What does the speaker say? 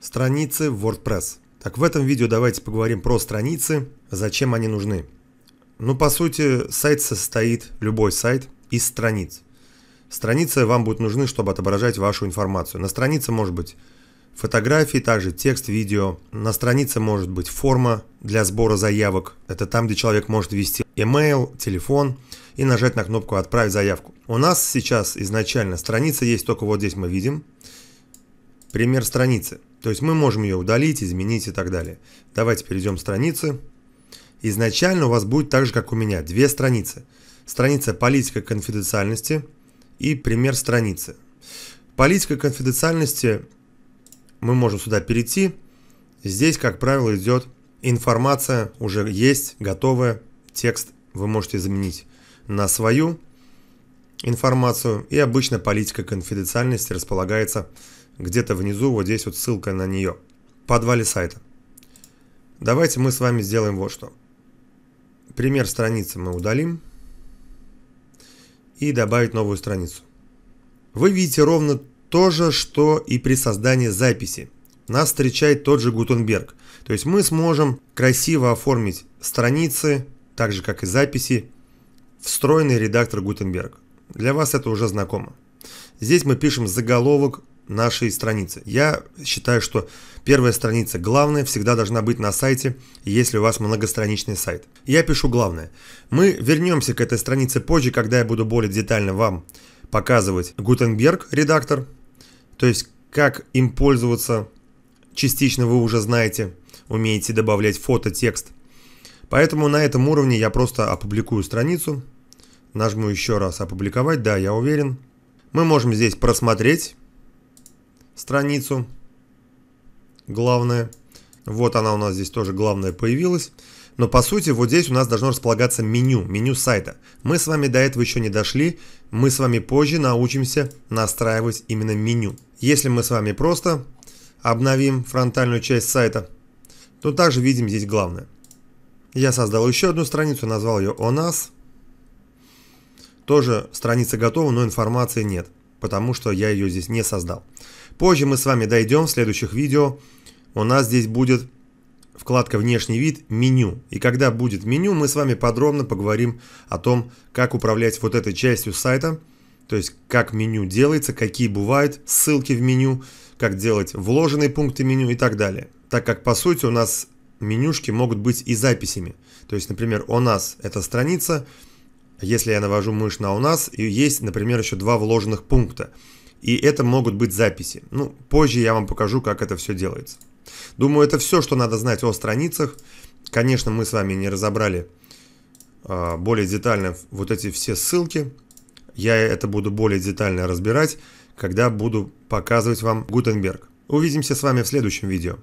Страницы в WordPress. Так в этом видео давайте поговорим про страницы, зачем они нужны. Ну, по сути, сайт состоит, любой сайт, из страниц. Страницы вам будут нужны, чтобы отображать вашу информацию. На странице может быть фотографии, также текст, видео. На странице может быть форма для сбора заявок. Это там, где человек может ввести email, телефон и нажать на кнопку «Отправить заявку». У нас сейчас изначально страница есть, только вот здесь мы видим пример страницы. То есть мы можем ее удалить, изменить и так далее. Давайте перейдем в страницы. Изначально у вас будет так же, как у меня, две страницы. Страница «Политика конфиденциальности» и «Пример страницы». Политика конфиденциальности мы можем сюда перейти. Здесь, как правило, идет информация, уже есть, готовая, текст вы можете заменить на свою информацию. И обычно политика конфиденциальности располагается где-то внизу вот здесь вот ссылка на нее. подвале сайта. Давайте мы с вами сделаем вот что. Пример страницы мы удалим. И добавить новую страницу. Вы видите ровно то же, что и при создании записи. Нас встречает тот же Гутенберг. То есть мы сможем красиво оформить страницы, так же как и записи, встроенный редактор Гутенберг. Для вас это уже знакомо. Здесь мы пишем заголовок, нашей страницы. Я считаю, что первая страница главная всегда должна быть на сайте, если у вас многостраничный сайт. Я пишу главное. Мы вернемся к этой странице позже, когда я буду более детально вам показывать Гутенберг редактор, то есть как им пользоваться, частично вы уже знаете, умеете добавлять фото, текст. Поэтому на этом уровне я просто опубликую страницу, нажму еще раз опубликовать, да, я уверен. Мы можем здесь просмотреть страницу. Главное. Вот она у нас здесь тоже главная появилась. Но по сути вот здесь у нас должно располагаться меню, меню сайта. Мы с вами до этого еще не дошли, мы с вами позже научимся настраивать именно меню. Если мы с вами просто обновим фронтальную часть сайта, то также видим здесь главное. Я создал еще одну страницу, назвал ее «О нас». Тоже страница готова, но информации нет, потому что я ее здесь не создал. Позже мы с вами дойдем в следующих видео. У нас здесь будет вкладка «Внешний вид», «Меню». И когда будет меню, мы с вами подробно поговорим о том, как управлять вот этой частью сайта, то есть как меню делается, какие бывают ссылки в меню, как делать вложенные пункты меню и так далее. Так как по сути у нас менюшки могут быть и записями. То есть, например, у нас эта страница, если я навожу мышь на у нас, и есть, например, еще два вложенных пункта и это могут быть записи. Ну, позже я вам покажу, как это все делается. Думаю, это все, что надо знать о страницах. Конечно, мы с вами не разобрали э, более детально вот эти все ссылки. Я это буду более детально разбирать, когда буду показывать вам Гутенберг. Увидимся с вами в следующем видео.